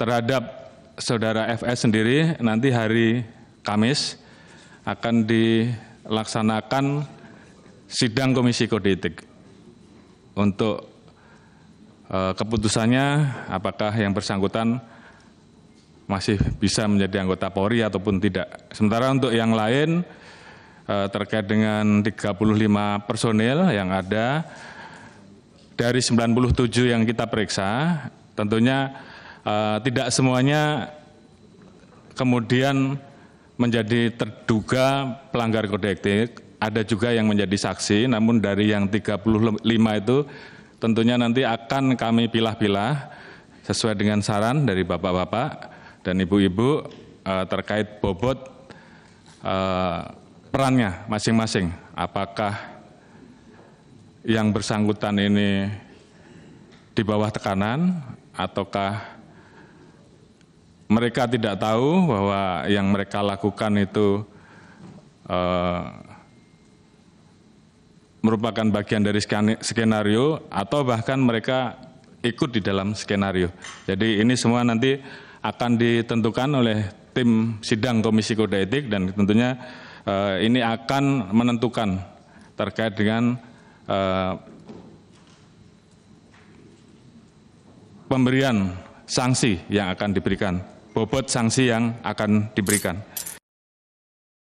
terhadap saudara FS sendiri nanti hari Kamis akan dilaksanakan sidang komisi kode etik untuk eh, keputusannya apakah yang bersangkutan masih bisa menjadi anggota Polri ataupun tidak. Sementara untuk yang lain eh, terkait dengan 35 personil yang ada dari 97 yang kita periksa, tentunya Eh, tidak semuanya kemudian menjadi terduga pelanggar kode etik, ada juga yang menjadi saksi, namun dari yang 35 itu tentunya nanti akan kami pilah-pilah sesuai dengan saran dari bapak-bapak dan ibu-ibu eh, terkait bobot eh, perannya masing-masing. Apakah yang bersangkutan ini di bawah tekanan ataukah mereka tidak tahu bahwa yang mereka lakukan itu eh, merupakan bagian dari skenario atau bahkan mereka ikut di dalam skenario. Jadi ini semua nanti akan ditentukan oleh tim sidang Komisi Kode Etik dan tentunya eh, ini akan menentukan terkait dengan eh, pemberian sanksi yang akan diberikan bobot sanksi yang akan diberikan